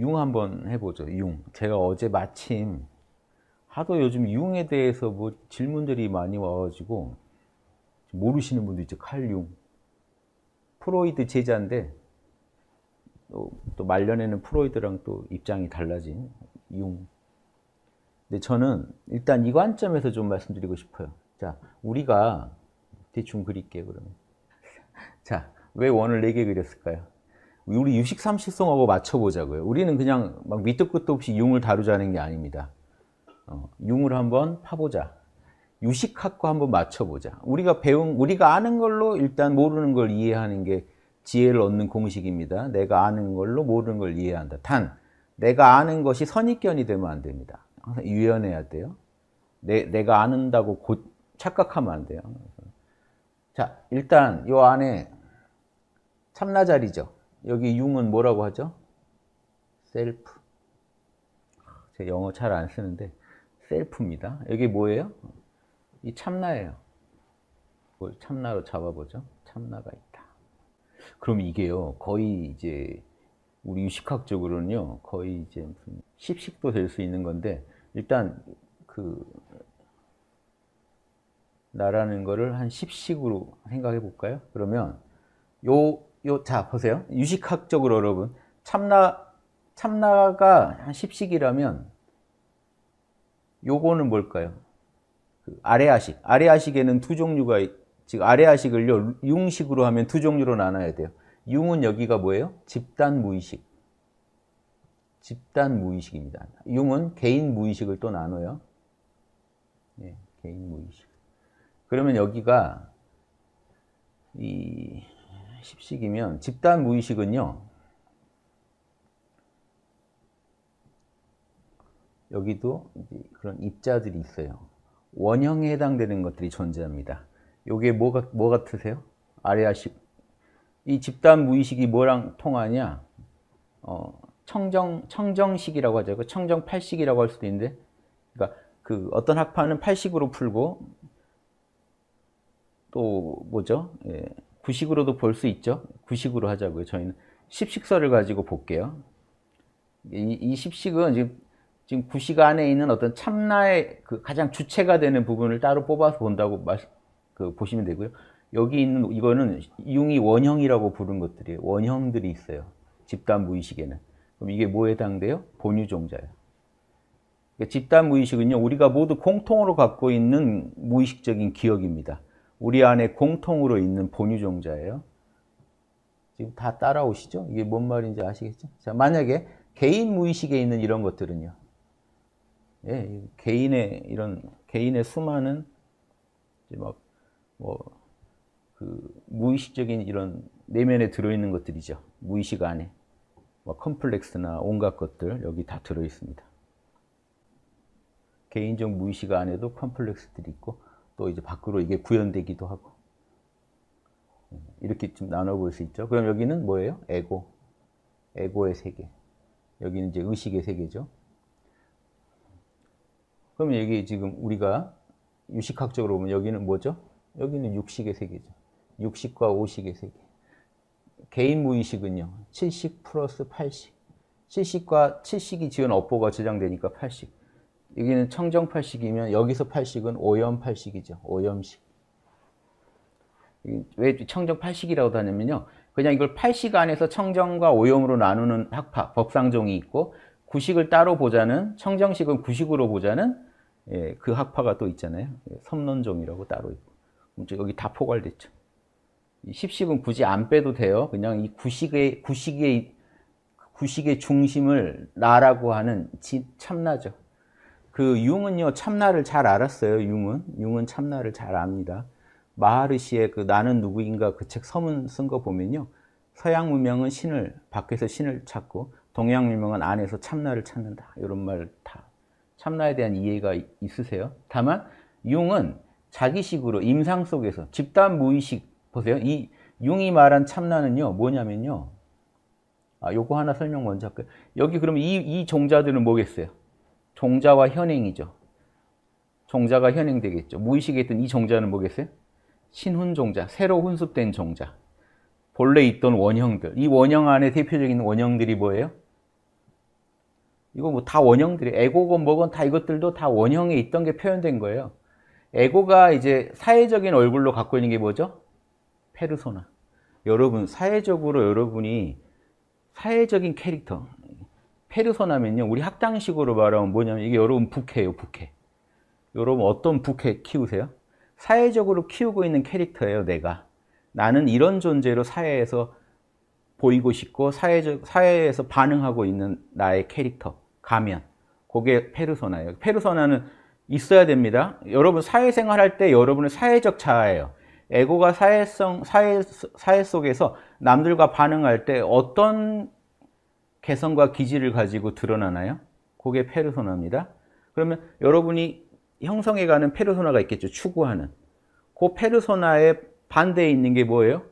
융 한번 해보죠. 융. 제가 어제 마침 하도 요즘 융에 대해서 뭐 질문들이 많이 와가지고 모르시는 분도 있죠. 칼융. 프로이드 제자인데 또, 또 말년에는 프로이드랑 또 입장이 달라진 융. 근데 저는 일단 이 관점에서 좀 말씀드리고 싶어요. 자, 우리가 대충 그릴게요, 그러면. 자, 왜 원을 4개 그렸을까요? 우리 유식 삼식성하고 맞춰보자고요. 우리는 그냥 막 밑도 끝도 없이 융을 다루자는 게 아닙니다. 어, 융을 한번 파보자. 유식학과 한번 맞춰보자. 우리가 배운, 우리가 아는 걸로 일단 모르는 걸 이해하는 게 지혜를 얻는 공식입니다. 내가 아는 걸로 모르는 걸 이해한다. 단, 내가 아는 것이 선입견이 되면 안 됩니다. 유연해야 돼요. 내, 내가 아는다고 곧 착각하면 안 돼요. 자, 일단 요 안에 참나자리죠. 여기 융은 뭐라고 하죠? 셀프. 제 영어 잘 안 쓰는데 셀프입니다. 이게 뭐예요? 이 참나예요. 참나로 잡아보죠. 참나가 있다. 그럼 이게요. 거의 이제 우리 유식학적으로는요. 거의 이제 무슨 십식도 될 수 있는 건데 일단 그 나라는 거를 한 십식으로 생각해 볼까요? 그러면 요 요, 자, 보세요. 유식학적으로 여러분. 참나, 참나가 한 10식이라면 요거는 뭘까요? 그 아래아식. 아래아식에는 두 종류가, 즉, 아래아식을요, 융식으로 하면 두 종류로 나눠야 돼요. 융은 여기가 뭐예요? 집단 무의식. 집단 무의식입니다. 융은 개인 무의식을 또 나눠요. 예, 개인 무의식. 그러면 여기가 이 10식이면 집단 무의식은요. 여기도 그런 입자들이 있어요. 원형에 해당되는 것들이 존재합니다. 요게 뭐가, 뭐 같으세요? 아레아식. 이 집단 무의식이 뭐랑 통하냐? 어, 청정, 청정식이라고 하죠. 그 청정 8식이라고 할 수도 있는데, 그러니까 그 어떤 학파는 8식으로 풀고, 또 뭐죠? 예. 구식으로도 볼 수 있죠. 구식으로 하자고요. 저희는 십식설을 가지고 볼게요. 이, 이 십식은 지금, 지금 구식 안에 있는 어떤 참나의 그 가장 주체가 되는 부분을 따로 뽑아서 본다고 말그 보시면 되고요. 여기 있는 이거는 융이 원형이라고 부른 것들이 원형들이 있어요. 집단 무의식에는. 그럼 이게 뭐에 해당돼요? 본유종자예요. 그러니까 집단 무의식은요. 우리가 모두 공통으로 갖고 있는 무의식적인 기억입니다. 우리 안에 공통으로 있는 본유종자예요. 지금 다 따라오시죠? 이게 뭔 말인지 아시겠죠? 자, 만약에 개인 무의식에 있는 이런 것들은요. 예, 개인의 이런 개인의 수많은 막뭐그 뭐, 무의식적인 이런 내면에 들어있는 것들이죠. 무의식 안에 뭐 컴플렉스나 온갖 것들 여기 다 들어있습니다. 개인적 무의식 안에도 컴플렉스들이 있고 또 이제 밖으로 이게 구현되기도 하고 음, 이렇게 좀 나눠볼 수 있죠. 그럼 여기는 뭐예요? 에고, 에고의 세계. 여기는 이제 의식의 세계죠. 그러 여기 지금 우리가 유식학적으로 보면 여기는 뭐죠? 여기는 육식의 세계죠. 육식과 오식의 세계. 개인 무의식은요. 70 플러스 80. 70과 70이 지은 업보가 저장되니까 80. 여기는 청정팔식이면 여기서 팔식은 오염팔식이죠. 오염식. 왜 청정팔식이라고 하냐면요. 그냥 이걸 팔식 안에서 청정과 오염으로 나누는 학파, 법상종이 있고 구식을 따로 보자는 청정식은 구식으로 보자는 예, 그 학파가 또 있잖아요. 예, 섬론종이라고 따로 있고. 여기 다 포괄됐죠. 십식은 굳이 안 빼도 돼요. 그냥 이 구식의 구식의 구식의 중심을 나라고 하는 참나죠. 그 융은요 참나를 잘 알았어요. 융은 융은 참나를 잘 압니다. 마하르시의 그 나는 누구인가 그 책 서문 쓴 거 보면요. 서양 문명은 신을 밖에서 신을 찾고 동양 문명은 안에서 참나를 찾는다. 이런 말다 참나에 대한 이해가 있으세요? 다만 융은 자기식으로 임상 속에서 집단 무의식 보세요. 이 융이 말한 참나는요. 뭐냐면요. 아, 요거 하나 설명 먼저 할게요. 여기 그럼 이, 이 종자들은 뭐겠어요? 종자와 현행이죠. 종자가 현행되겠죠. 무의식에 있던 이 종자는 뭐겠어요? 신훈 종자, 새로 훈습된 종자. 본래 있던 원형들. 이 원형 안에 대표적인 원형들이 뭐예요? 이거 뭐 다 원형들이 에고건 뭐건 다 이것들도 다 원형에 있던 게 표현된 거예요. 에고가 이제 사회적인 얼굴로 갖고 있는 게 뭐죠? 페르소나. 여러분 사회적으로 여러분이 사회적인 캐릭터, 페르소나면요. 우리 학당식으로 말하면 뭐냐면 이게 여러분 부캐예요, 부캐. 여러분 어떤 부캐 키우세요? 사회적으로 키우고 있는 캐릭터예요, 내가. 나는 이런 존재로 사회에서 보이고 싶고 사회적, 사회에서 반응하고 있는 나의 캐릭터, 가면. 그게 페르소나예요. 페르소나는 있어야 됩니다. 여러분 사회생활 할 때 여러분은 사회적 자아예요. 에고가 사회성, 사회, 사회 속에서 남들과 반응할 때 어떤 개성과 기질을 가지고 드러나나요? 그게 페르소나입니다. 그러면 여러분이 형성해가는 페르소나가 있겠죠. 추구하는. 그 페르소나의 반대에 있는 게 뭐예요?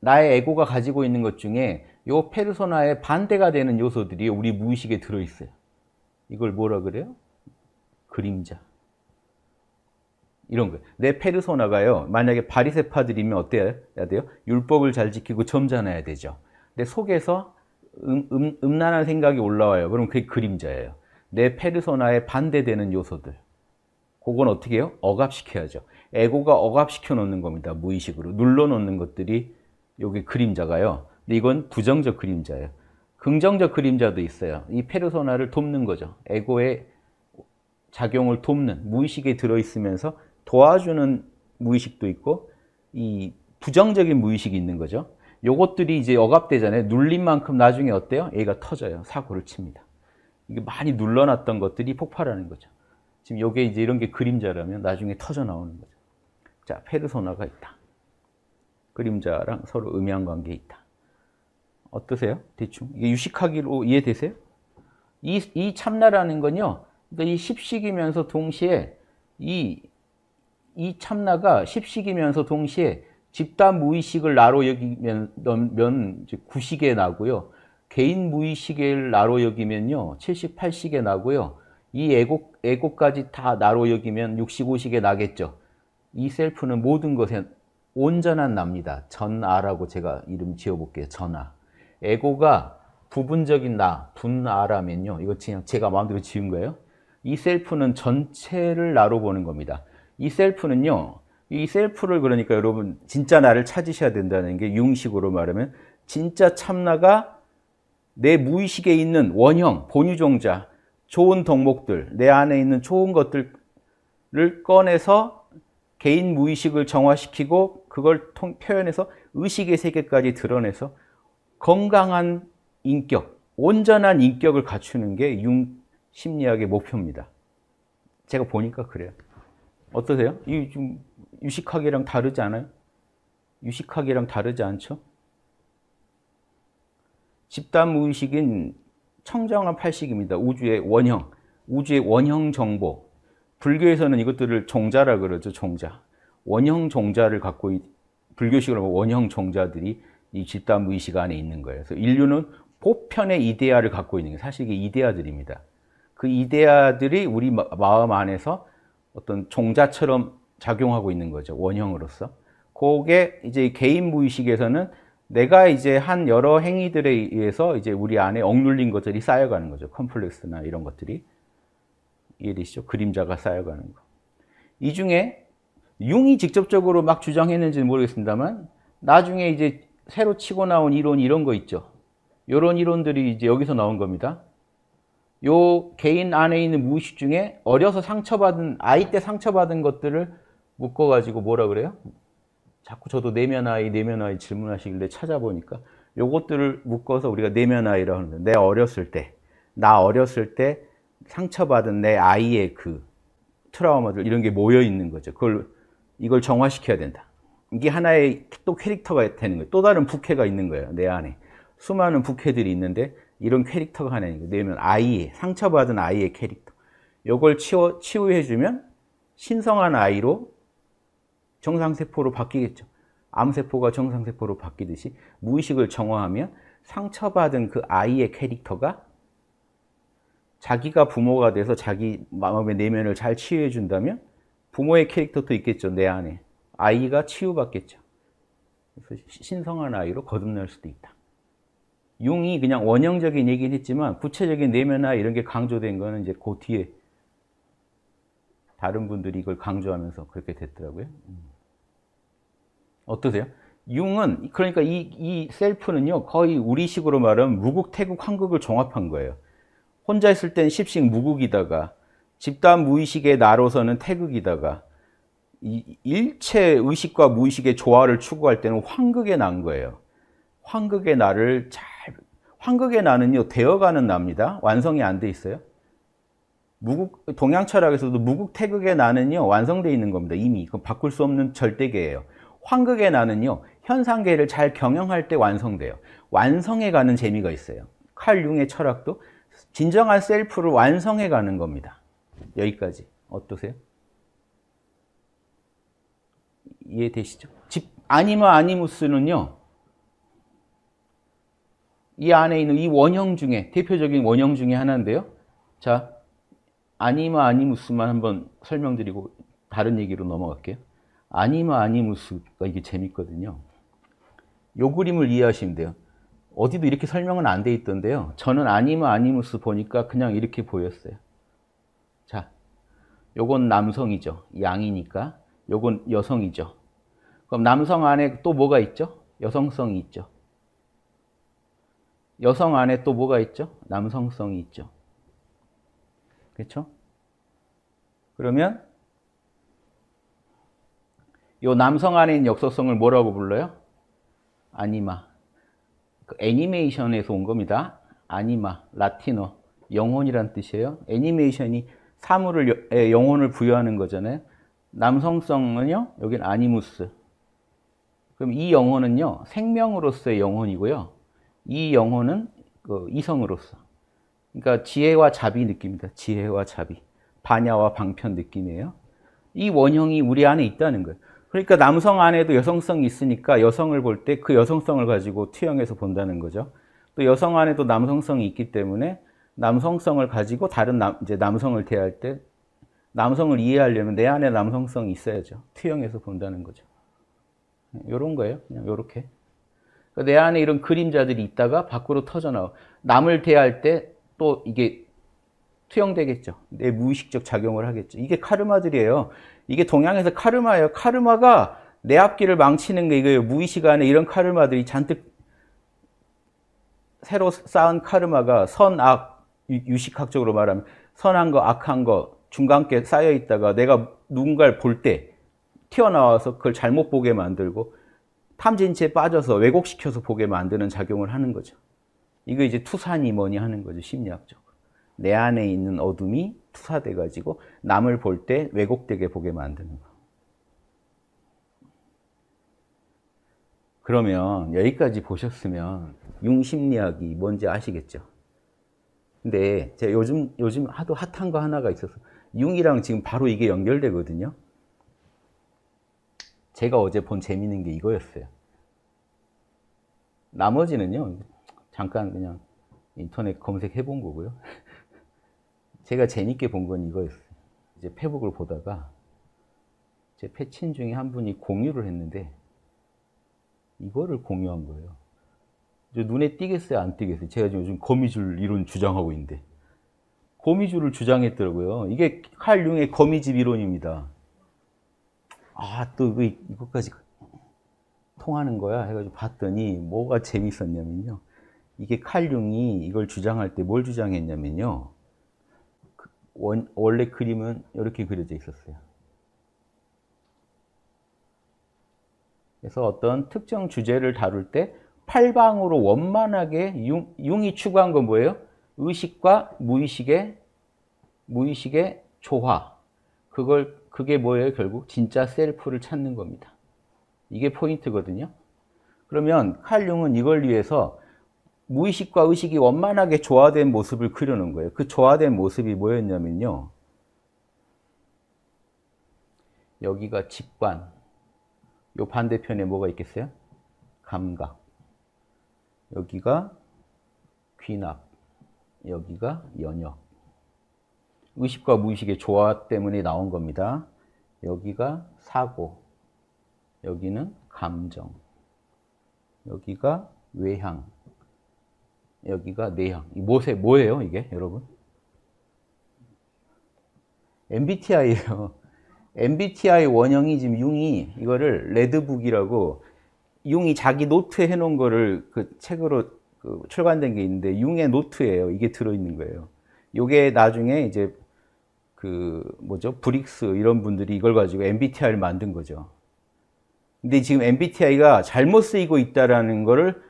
나의 에고가 가지고 있는 것 중에 요 페르소나의 반대가 되는 요소들이 우리 무의식에 들어있어요. 이걸 뭐라 그래요? 그림자. 이런 거예요. 내 페르소나가요. 만약에 바리세파들이면 어때야 돼요? 율법을 잘 지키고 점잖아야 되죠. 근데 속에서 음, 음, 음란한 생각이 올라와요. 그럼 그게 그림자예요. 내 페르소나에 반대되는 요소들. 그건 어떻게 해요? 억압시켜야죠. 에고가 억압시켜 놓는 겁니다. 무의식으로. 눌러 놓는 것들이 여기 그림자가요. 근데 이건 부정적 그림자예요. 긍정적 그림자도 있어요. 이 페르소나를 돕는 거죠. 에고의 작용을 돕는 무의식에 들어있으면서 도와주는 무의식도 있고 이 부정적인 무의식이 있는 거죠. 요것들이 이제 억압되잖아요. 눌린 만큼 나중에 어때요? 얘가 터져요. 사고를 칩니다. 이게 많이 눌러놨던 것들이 폭발하는 거죠. 지금 요게 이제 이런 게 그림자라면 나중에 터져 나오는 거죠. 자, 페르소나가 있다. 그림자랑 서로 음양 관계 있다. 어떠세요? 대충. 이게 유식하기로 이해되세요? 이, 이 참나라는 건요. 그러니까 이 십식이면서 동시에 이, 이 참나가 십식이면서 동시에 집단 무의식을 나로 여기면 9식에 나고요. 개인 무의식을 나로 여기면요. 78식에 나고요. 이에고 애고까지 다 나로 여기면 65식에 나겠죠. 이 셀프는 모든 것에 온전한 납니다. 전아라고 제가 이름 지어볼게요. 전아. 에고가 부분적인 나, 분아라면요. 이거 그냥 제가 마음대로 지은 거예요. 이 셀프는 전체를 나로 보는 겁니다. 이 셀프는요. 이 셀프를 그러니까 여러분 진짜 나를 찾으셔야 된다는 게 융식으로 말하면 진짜 참나가 내 무의식에 있는 원형, 본유종자, 좋은 덕목들, 내 안에 있는 좋은 것들을 꺼내서 개인 무의식을 정화시키고 그걸 통, 표현해서 의식의 세계까지 드러내서 건강한 인격, 온전한 인격을 갖추는 게 융 심리학의 목표입니다. 제가 보니까 그래요. 어떠세요? 이좀 유식하이랑 다르지 않아요? 유식학이랑 다르지 않죠? 집단 무의식인 청정한 팔식입니다. 우주의 원형, 우주의 원형 정보. 불교에서는 이것들을 종자라 그러죠, 종자. 원형 종자를 갖고 있, 불교식으로 원형 종자들이 이 집단 무의식 안에 있는 거예요. 그래서 인류는 보편의 이데아를 갖고 있는 게 사실 이게 이데아들입니다. 그 이데아들이 우리 마음 안에서 어떤 종자처럼 작용하고 있는 거죠. 원형으로서. 그게 이제 개인 무의식에서는 내가 이제 한 여러 행위들에 의해서 이제 우리 안에 억눌린 것들이 쌓여가는 거죠. 컴플렉스나 이런 것들이. 이해되시죠? 그림자가 쌓여가는 거. 이 중에 융이 직접적으로 막 주장했는지는 모르겠습니다만 나중에 이제 새로 치고 나온 이론 이런 거 있죠. 이런 이론들이 이제 여기서 나온 겁니다. 요 개인 안에 있는 무의식 중에 어려서 상처받은 아이 때 상처받은 것들을 묶어가지고 뭐라 그래요? 자꾸 저도 내면 아이, 내면 아이 질문하시길래 찾아보니까 요것들을 묶어서 우리가 내면 아이라 하는데 내 어렸을 때, 나 어렸을 때 상처받은 내 아이의 그 트라우마들 이런 게 모여 있는 거죠. 그걸 이걸 정화시켜야 된다. 이게 하나의 또 캐릭터가 되는 거예요. 또 다른 부캐가 있는 거예요. 내 안에 수많은 부캐들이 있는데 이런 캐릭터가 하나 있는 거예요. 내면 아이의 상처받은 아이의 캐릭터. 요걸 치워 치유해 주면 신성한 아이로 정상세포로 바뀌겠죠. 암세포가 정상세포로 바뀌듯이 무의식을 정화하면 상처받은 그 아이의 캐릭터가 자기가 부모가 돼서 자기 마음의 내면을 잘 치유해 준다면 부모의 캐릭터도 있겠죠, 내 안에. 아이가 치유받겠죠. 그래서 신성한 아이로 거듭날 수도 있다. 융이 그냥 원형적인 얘기는 했지만 구체적인 내면화 이런 게 강조된 거는 이제 그 뒤에 다른 분들이 이걸 강조하면서 그렇게 됐더라고요. 음. 어떠세요? 융은 그러니까 이, 이 셀프는요 거의 우리식으로 말하면 무국 태국 한국을 종합한 거예요 혼자 있을 땐 십식 무국이다가 집단 무의식의 나로서는 태극이다가 이, 일체 의식과 무의식의 조화를 추구할 때는 황극의 난 거예요 황극의 나를 잘 황극의 나는요 되어가는 나니다 완성이 안 돼 있어요 무국 동양 철학에서도 무국 태극의 나는요 완성돼 있는 겁니다 이미 그 바꿀 수 없는 절대계예요 황극의 나는요 현상계를 잘 경영할 때 완성돼요. 완성해가는 재미가 있어요. 칼 융의 철학도 진정한 셀프를 완성해가는 겁니다. 여기까지 어떠세요? 이해되시죠? 집 아니마 아니무스는요. 이 안에 있는 이 원형 중에 대표적인 원형 중에 하나인데요. 자, 아니마 아니무스만 한번 설명드리고 다른 얘기로 넘어갈게요. 아니마 아니무스가 이게 재밌거든요. 요 그림을 이해하시면 돼요. 어디도 이렇게 설명은 안 돼 있던데요. 저는 아니마 아니무스 보니까 그냥 이렇게 보였어요. 자, 요건 남성이죠. 양이니까. 요건 여성이죠. 그럼 남성 안에 또 뭐가 있죠? 여성성이 있죠. 여성 안에 또 뭐가 있죠? 남성성이 있죠. 그렇죠? 그러면 요 남성 안에 있는 역소성을 뭐라고 불러요? 아니마. 그 애니메이션에서 온 겁니다. 아니마, 라틴어, 영혼이란 뜻이에요. 애니메이션이 사물을 영혼을 부여하는 거잖아요. 남성성은요, 여기 아니무스. 그럼 이 영혼은요, 생명으로서의 영혼이고요. 이 영혼은 그 이성으로서. 그러니까 지혜와 자비 느낌입니다. 지혜와 자비. 반야와 방편 느낌이에요. 이 원형이 우리 안에 있다는 거예요. 그러니까 남성 안에도 여성성이 있으니까 여성을 볼 때 그 여성성을 가지고 투영해서 본다는 거죠. 또 여성 안에도 남성성이 있기 때문에 남성성을 가지고 다른 남, 이제 남성을 대할 때 남성을 이해하려면 내 안에 남성성이 있어야죠. 투영해서 본다는 거죠. 요런 거예요. 그냥 요렇게. 그러니까 내 안에 이런 그림자들이 있다가 밖으로 터져나와. 남을 대할 때 또 이게 투영되겠죠. 내 무의식적 작용을 하겠죠. 이게 카르마들이에요. 이게 동양에서 카르마예요. 카르마가 내 앞길을 망치는 게 이거예요. 무의식 안에 이런 카르마들이 잔뜩 새로 쌓은 카르마가 선악, 유식학적으로 말하면 선한 거, 악한 거, 중간께 쌓여 있다가 내가 누군가를 볼 때 튀어나와서 그걸 잘못 보게 만들고 탐진치에 빠져서 왜곡시켜서 보게 만드는 작용을 하는 거죠. 이거 이제 투산이 뭐니 하는 거죠, 심리학적으로. 내 안에 있는 어둠이 투사돼 가지고 남을 볼 때 왜곡되게 보게 만드는 거. 그러면 여기까지 보셨으면 융심리학이 뭔지 아시겠죠? 근데 제가 요즘 요즘 하도 핫한 거 하나가 있어서 융이랑 지금 바로 이게 연결되거든요. 제가 어제 본 재밌는 게 이거였어요. 나머지는요, 잠깐 그냥 인터넷 검색해 본 거고요. 제가 재밌게 본 건 이거였어요. 이제 페북을 보다가 제 패친 중에 한 분이 공유를 했는데 이거를 공유한 거예요. 눈에 띄겠어요? 안 띄겠어요? 제가 지금 요즘 거미줄 이론 주장하고 있는데 거미줄을 주장했더라고요. 이게 칼 융의 거미집 이론입니다. 아, 또 이거, 이것까지 통하는 거야? 해가지고 봤더니 뭐가 재밌었냐면요. 이게 칼 융이 이걸 주장할 때 뭘 주장했냐면요. 원, 원래 그림은 이렇게 그려져 있었어요. 그래서 어떤 특정 주제를 다룰 때 팔방으로 원만하게 융, 융이 추구한 건 뭐예요? 의식과 무의식의 무의식의 조화. 그걸 그게 뭐예요? 결국 진짜 셀프를 찾는 겁니다. 이게 포인트거든요. 그러면 칼융은 이걸 위해서 무의식과 의식이 원만하게 조화된 모습을 그리는 거예요. 그 조화된 모습이 뭐였냐면요. 여기가 직관. 요 반대편에 뭐가 있겠어요? 감각. 여기가 귀납. 여기가 연역. 의식과 무의식의 조화 때문에 나온 겁니다. 여기가 사고. 여기는 감정. 여기가 외향. 여기가 내향. 네 모세 뭐예요, 이게 여러분? MBTI예요. MBTI 원형이 지금 융이 이거를 레드북이라고 융이 자기 노트 해놓은 거를 그 책으로 그 출간된 게 있는데 융의 노트예요. 이게 들어있는 거예요. 요게 나중에 이제 그 뭐죠 브릭스 이런 분들이 이걸 가지고 MBTI를 만든 거죠. 근데 지금 MBTI가 잘못 쓰이고 있다라는 거를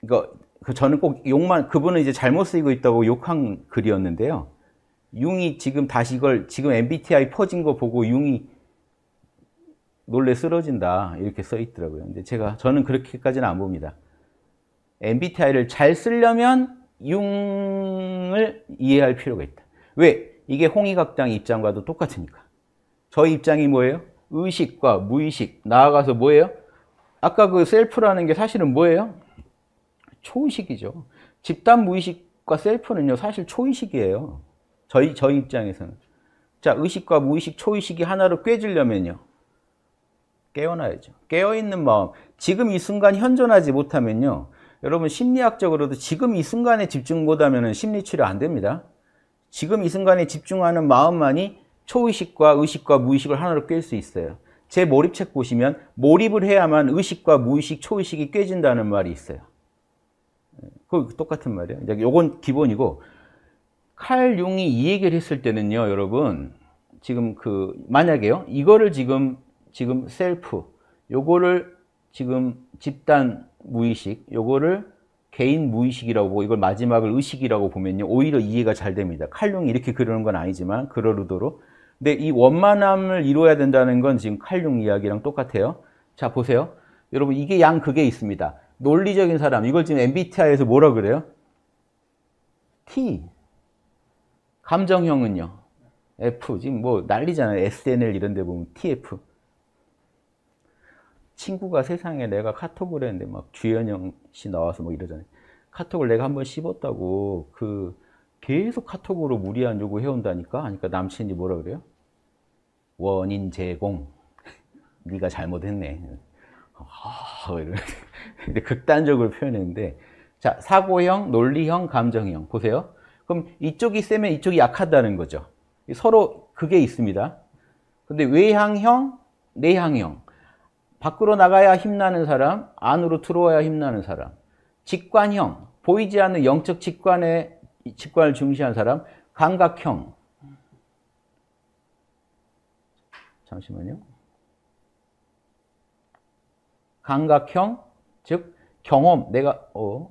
그러니까 그 저는 꼭 욕만 그분은 이제 잘못 쓰이고 있다고 욕한 글이었는데요. 융이 지금 다시 이걸 지금 MBTI 퍼진 거 보고 융이 놀래 쓰러진다 이렇게 써 있더라고요. 근데 제가 저는 그렇게까지는 안 봅니다. MBTI를 잘 쓰려면 융을 이해할 필요가 있다. 왜? 이게 홍의각당 입장과도 똑같으니까. 저 입장이 뭐예요? 의식과 무의식 나아가서 뭐예요? 아까 그 셀프라는 게 사실은 뭐예요? 초의식이죠. 집단 무의식과 셀프는요, 사실 초의식이에요. 저희, 저희 입장에서는. 자, 의식과 무의식, 초의식이 하나로 꿰지려면요. 깨어나야죠. 깨어있는 마음. 지금 이 순간 현존하지 못하면요. 여러분 심리학적으로도 지금 이 순간에 집중 못하면 심리치료 안 됩니다. 지금 이 순간에 집중하는 마음만이 초의식과 의식과 무의식을 하나로 꿰수 있어요. 제 몰입책 보시면 몰입을 해야만 의식과 무의식, 초의식이 깨진다는 말이 있어요. 그 똑같은 말이에요. 이제 요건 기본이고 칼 용이 이 얘기를 했을 때는요, 여러분 지금 그 만약에요, 이거를 지금 지금 셀프 요거를 지금 집단 무의식 요거를 개인 무의식이라고 보고 이걸 마지막을 의식이라고 보면요 오히려 이해가 잘 됩니다 칼륨이 이렇게 그러는 건 아니지만 그러르도록 근데 이 원만함을 이루어야 된다는 건 지금 칼륨 이야기랑 똑같아요 자 보세요 여러분 이게 양 그게 있습니다 논리적인 사람. 이걸 지금 MBTI에서 뭐라 그래요? T. 감정형은요? F. 지금 뭐 난리잖아요. SNL 이런 데 보면 TF. 친구가 세상에 내가 카톡을 했는데 막 주현영 씨 나와서 뭐 이러잖아요. 카톡을 내가 한 번 씹었다고 그 계속 카톡으로 무리한 요구 해온다니까? 하니까 그러니까 남친이 뭐라 그래요? 원인 제공. 네가 잘못했네. 아, 이런 극단적으로 표현했는데 자 사고형, 논리형, 감정형 보세요. 그럼 이쪽이 세면 이쪽이 약하다는 거죠. 서로 그게 있습니다. 근데 외향형, 내향형 밖으로 나가야 힘나는 사람, 안으로 들어와야 힘나는 사람 직관형, 보이지 않는 영적 직관에 직관을 중시한 사람 감각형 잠시만요. 감각형, 즉 경험, 내가 어.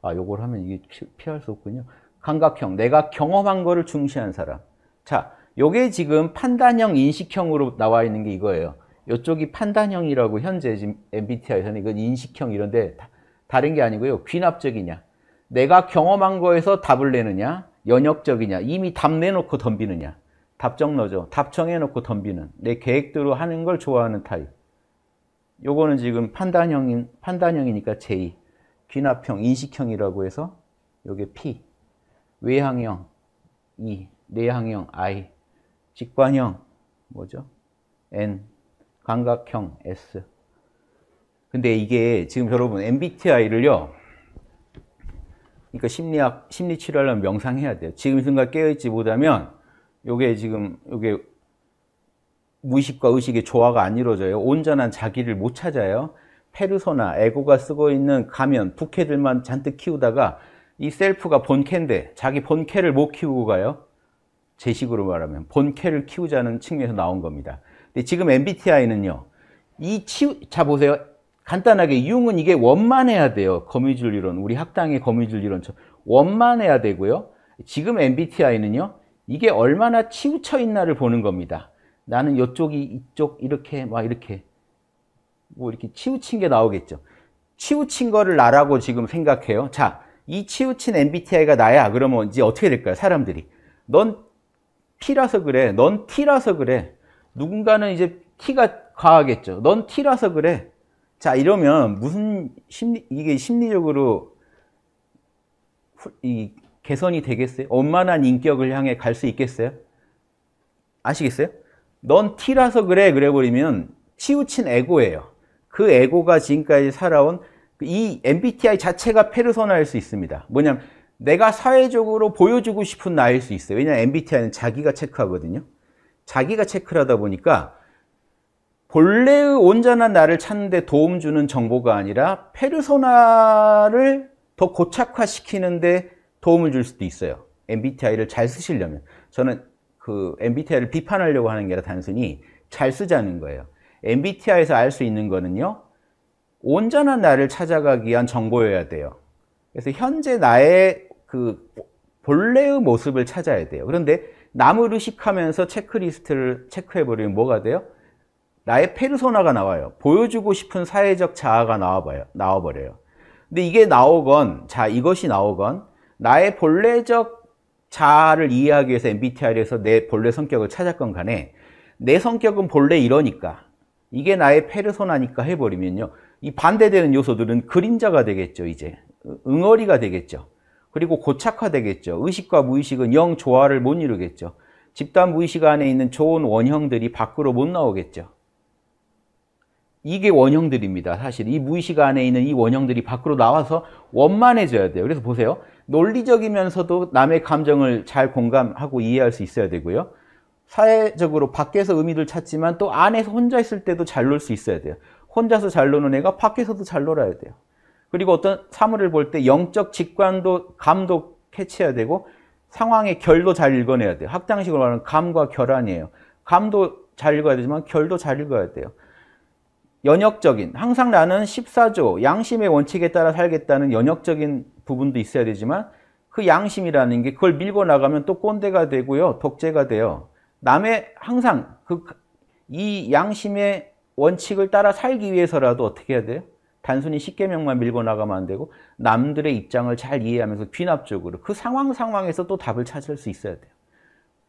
아, 요걸 하면 이게 피할 수 없군요. 감각형, 내가 경험한 거를 중시한 사람. 자, 요게 지금 판단형, 인식형으로 나와 있는 게 이거예요. 요쪽이 판단형이라고 현재 지금 MBTI에서는 이건 인식형 이런데 다, 른게 아니고요. 귀납적이냐. 내가 경험한 거에서 답을 내느냐. 연역적이냐. 이미 답 내놓고 덤비느냐. 답정너죠. 답정해놓고 덤비는 내 계획대로 하는 걸 좋아하는 타입. 요거는 지금 판단형인 판단형이니까 J. 귀납형, 인식형이라고 해서 요게 P. 외항형 E. 내항형 I. 직관형 뭐죠? N. 감각형 S. 근데 이게 지금 여러분 MBTI를요. 그러니까 심리학 심리 치료하려면 명상해야 돼요. 지금 순간 깨어 있지 못하면 요게 지금 요게 무의식과 의식의 조화가 안 이루어져요. 온전한 자기를 못 찾아요. 페르소나, 에고가 쓰고 있는 가면, 부캐들만 잔뜩 키우다가 이 셀프가 본캐인데 자기 본캐를 못 키우고 가요. 제 식으로 말하면 본캐를 키우자는 측면에서 나온 겁니다. 근데 지금 MBTI는요. 이치자 보세요. 간단하게 융은 이게 원만해야 돼요. 거미줄 이론, 우리 학당의 거미줄 이론처럼 원만해야 되고요. 지금 MBTI는요. 이게 얼마나 치우쳐 있나를 보는 겁니다. 나는 이쪽이 이쪽 이렇게 막 이렇게 뭐 이렇게 치우친 게 나오겠죠. 치우친 거를 나라고 지금 생각해요. 자, 이 치우친 MBTI가 나야. 그러면 이제 어떻게 될까요? 사람들이. 넌 P라서 그래. 넌 T라서 그래. 누군가는 이제 T가 과하겠죠. 넌 T라서 그래. 자, 이러면 무슨 심리, 이게 심리적으로 이 개선이 되겠어요? 원만한 인격을 향해 갈 수 있겠어요? 아시겠어요? 넌티라서 그래 그래 버리면 치우친 에고예요. 그 에고가 지금까지 살아온 이 MBTI 자체가 페르소나일 수 있습니다. 뭐냐면 내가 사회적으로 보여주고 싶은 나일 수 있어요. 왜냐하면 MBTI는 자기가 체크하거든요. 자기가 체크를 하다 보니까 본래의 온전한 나를 찾는 데 도움 주는 정보가 아니라 페르소나를 더 고착화시키는 데 도움을 줄 수도 있어요. MBTI를 잘 쓰시려면. 저는 그 MBTI를 비판하려고 하는 게 아니라 단순히 잘 쓰자는 거예요. MBTI에서 알 수 있는 거는요. 온전한 나를 찾아가기 위한 정보여야 돼요. 그래서 현재 나의 그 본래의 모습을 찾아야 돼요. 그런데 나무 의식하면서 체크리스트를 체크해버리면 뭐가 돼요? 나의 페르소나가 나와요. 보여주고 싶은 사회적 자아가 나와봐요. 나와버려요. 근데 이게 나오건, 자, 이것이 나오건, 나의 본래적 자아를 이해하기 위해서 MBTI에서 내 본래 성격을 찾았건 간에 내 성격은 본래 이러니까 이게 나의 페르소나니까 해버리면요. 이 반대되는 요소들은 그림자가 되겠죠, 이제. 응어리가 되겠죠. 그리고 고착화되겠죠. 의식과 무의식은 영 조화를 못 이루겠죠. 집단 무의식 안에 있는 좋은 원형들이 밖으로 못 나오겠죠. 이게 원형들입니다. 사실 이 무의식 안에 있는 이 원형들이 밖으로 나와서 원만해져야 돼요. 그래서 보세요. 논리적이면서도 남의 감정을 잘 공감하고 이해할 수 있어야 되고요. 사회적으로 밖에서 의미를 찾지만 또 안에서 혼자 있을 때도 잘 놀 수 있어야 돼요. 혼자서 잘 노는 애가 밖에서도 잘 놀아야 돼요. 그리고 어떤 사물을 볼 때 영적 직관도 감도 캐치해야 되고 상황의 결도 잘 읽어내야 돼요. 학당식으로 말하는 감과 결안이에요 감도 잘 읽어야 되지만 결도 잘 읽어야 돼요. 연역적인 항상 나는 14조 양심의 원칙에 따라 살겠다는 연역적인 부분도 있어야 되지만 그 양심이라는 게 그걸 밀고 나가면 또 꼰대가 되고요. 독재가 돼요. 남의 항상 그 이 양심의 원칙을 따라 살기 위해서라도 어떻게 해야 돼요? 단순히 십계명만 밀고 나가면 안 되고 남들의 입장을 잘 이해하면서 귀납적으로 그 상황 상황에서 또 답을 찾을 수 있어야 돼요.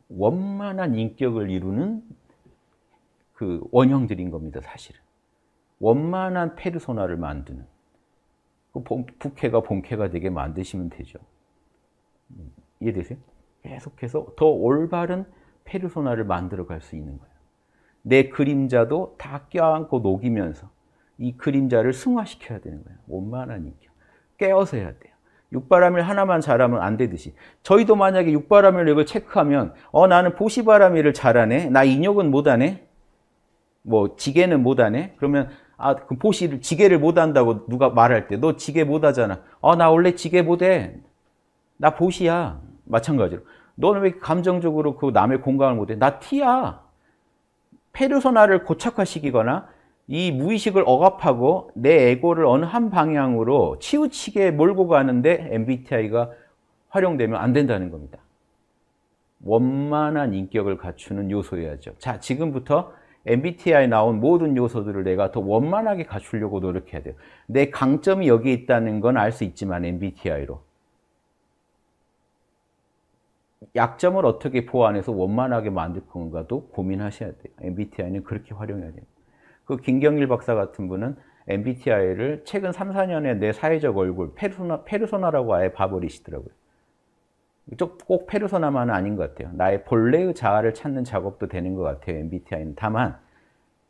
원만한 인격을 이루는 그 원형들인 겁니다, 사실은. 원만한 페르소나를 만드는 국회가 그 본캐가 되게 만드시면 되죠. 음, 이해되세요? 계속해서 더 올바른 페르소나를 만들어 갈 수 있는 거예요. 내 그림자도 다 껴안고 녹이면서 이 그림자를 승화시켜야 되는 거예요. 원만한 인격. 깨어서 해야 돼요. 육바람일 하나만 잘하면 안 되듯이 저희도 만약에 육바람일을 체크하면 어 나는 보시바람일을 잘하네 나 인욕은 못하네 뭐 지게는 못하네 그러면 아, 그 보시를 지게를 못 한다고 누가 말할 때 너 지게 못 하잖아. 아, 나 원래 지게 못 해. 나 보시야. 마찬가지로. 너는 왜 감정적으로 그 남의 공감을 못 해? 나 티야. 페르소나를 고착화시키거나 이 무의식을 억압하고 내 에고를 어느 한 방향으로 치우치게 몰고 가는데 MBTI가 활용되면 안 된다는 겁니다. 원만한 인격을 갖추는 요소여야죠. 자, 지금부터 MBTI 나온 모든 요소들을 내가 더 원만하게 갖추려고 노력해야 돼요. 내 강점이 여기 있다는 건 알 수 있지만 MBTI로. 약점을 어떻게 보완해서 원만하게 만들 건가도 고민하셔야 돼요. MBTI는 그렇게 활용해야 돼요. 그 김경일 박사 같은 분은 MBTI를 최근 3, 4년에 내 사회적 얼굴, 페르소나, 페르소나라고 아예 봐버리시더라고요. 꼭 페르소나만은 아닌 것 같아요. 나의 본래의 자아를 찾는 작업도 되는 것 같아요. MBTI는. 다만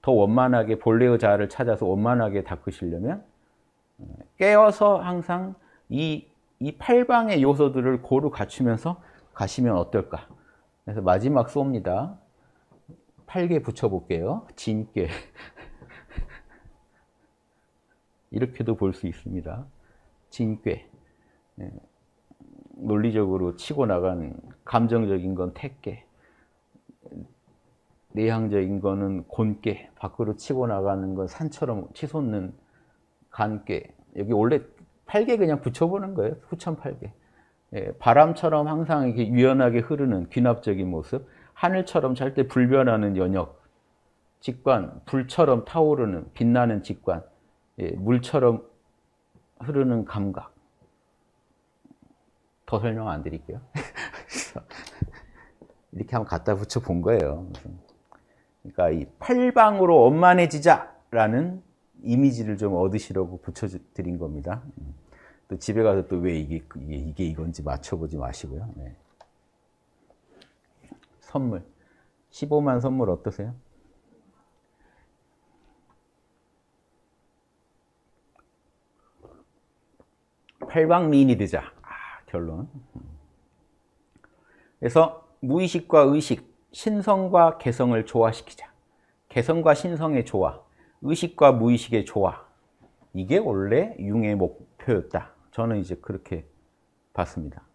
더 원만하게 본래의 자아를 찾아서 원만하게 닦으시려면 깨어서 항상 이, 이 팔방의 요소들을 고루 갖추면서 가시면 어떨까. 그래서 마지막 쏩니다. 팔개 붙여볼게요. 진깨. 이렇게도 볼 수 있습니다. 진깨. 논리적으로 치고 나간 감정적인 건 택계, 내향적인 거는 곤게 밖으로 치고 나가는 건 산처럼 치솟는 간깨. 여기 원래 8개 그냥 붙여보는 거예요. 후천 8개. 예, 바람처럼 항상 이렇게 유연하게 흐르는 귀납적인 모습, 하늘처럼 잘때 불변하는 연역, 직관, 불처럼 타오르는 빛나는 직관, 예, 물처럼 흐르는 감각. 더 설명 안 드릴게요. 이렇게 한번 갖다 붙여 본 거예요. 그러니까 이 팔방으로 엄만해지자라는 이미지를 좀 얻으시려고 붙여 드린 겁니다. 음. 또 집에 가서 또 왜 이게, 이게 이건지 맞춰보지 마시고요. 네. 선물 15만 선물 어떠세요? 팔방미인이 되자. 결론. 그래서 무의식과 의식, 신성과 개성을 조화시키자. 개성과 신성의 조화, 의식과 무의식의 조화. 이게 원래 융의 목표였다. 저는 이제 그렇게 봤습니다.